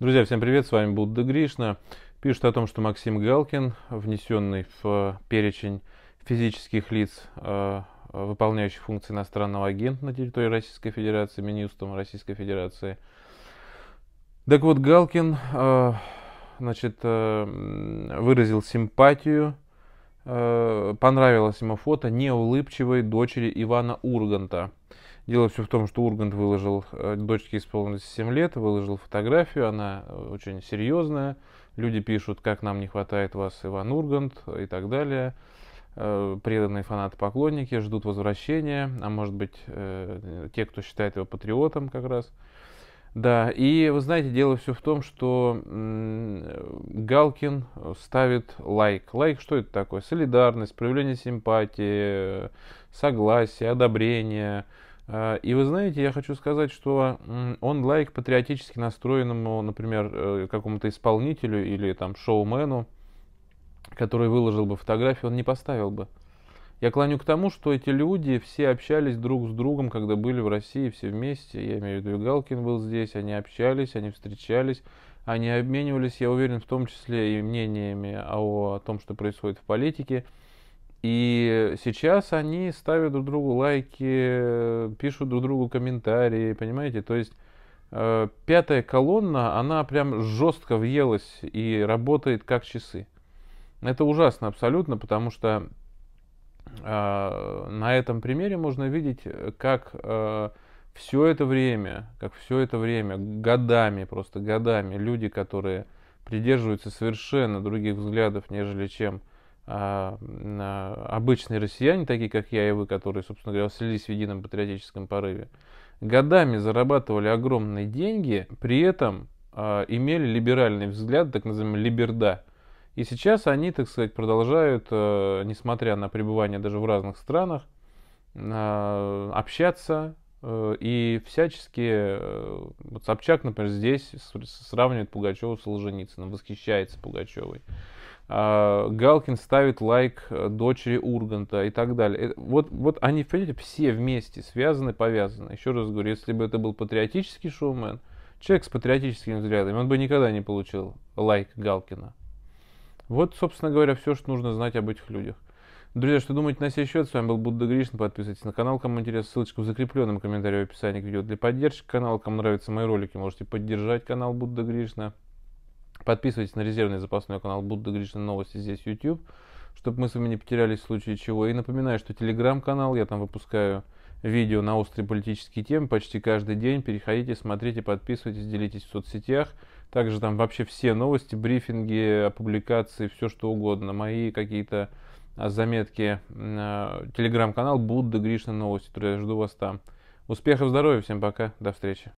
Друзья, всем привет, с вами Будда Гришна. Пишут о том, что Максим Галкин, внесенный в э, перечень физических лиц, э, выполняющих функции иностранного агента на территории Российской Федерации, Минюстом Российской Федерации. Так вот, Галкин э, значит, выразил симпатию, понравилось ему фото неулыбчивой дочери Ивана Урганта – Дело все в том, что Ургант выложил, э, дочке исполнилось 7 лет, выложил фотографию, она э, очень серьезная. Люди пишут, как нам не хватает вас, Иван Ургант и так далее. Э, преданные фанаты-поклонники ждут возвращения, а может быть, те, кто считает его патриотом как раз. Да, и вы знаете, дело все в том, что Галкин ставит лайк. Лайк что это такое? Солидарность, проявление симпатии, согласия одобрение – а, и вы знаете, я хочу сказать, что он лайк патриотически настроенному, например, э, какому-то исполнителю или там шоумену, который выложил бы фотографию, он не поставил бы. Я клоню к тому, что эти люди все общались друг с другом, когда были в России все вместе. Я имею в виду, и Галкин был здесь, они общались, они встречались, они обменивались, я уверен, в том числе и мнениями о, о том, что происходит в политике. И сейчас они ставят друг другу лайки, пишут друг другу комментарии, понимаете? То есть э, пятая колонна, она прям жестко въелась и работает как часы. Это ужасно абсолютно, потому что э, на этом примере можно видеть, как э, все это время, как все это время, годами, просто годами, люди, которые придерживаются совершенно других взглядов, нежели чем а, а, обычные россияне, такие как я и вы, которые, собственно говоря, слились в едином патриотическом порыве, годами зарабатывали огромные деньги, при этом а, имели либеральный взгляд, так называемый либерда. И сейчас они, так сказать, продолжают, э, несмотря на пребывание даже в разных странах, общаться э, и всячески, а, вот Собчак, например, здесь сравнивает Пугачева с Солженицыным, восхищается Пугачевой. А, Галкин ставит лайк э, дочери Урганта и так далее. Э, вот, вот они, понимаете, все вместе связаны, повязаны. Еще раз говорю, если бы это был патриотический шоумен, человек с патриотическими взглядами, он бы никогда не получил лайк Галкина. Вот, собственно говоря, все, что нужно знать об этих людях. Друзья, что думаете на сей счет? С вами был Будда Гришин. Подписывайтесь на канал, кому интересно. Ссылочка в закрепленном комментарии в описании к видео для поддержки канала. Кому нравятся мои ролики, можете поддержать канал Будда Гришна. Подписывайтесь на резервный запасной канал Будда Гришин Новости здесь YouTube, чтобы мы с вами не потерялись в случае чего. И напоминаю, что телеграм-канал, я там выпускаю видео на острые политические темы почти каждый день. Переходите, смотрите, подписывайтесь, делитесь в соцсетях. Также там вообще все новости, брифинги, публикации, все что угодно. Мои какие-то а, заметки. А, телеграм-канал Будда Гришна Новости. Я жду вас там. Успехов, здоровья, всем пока, до встречи.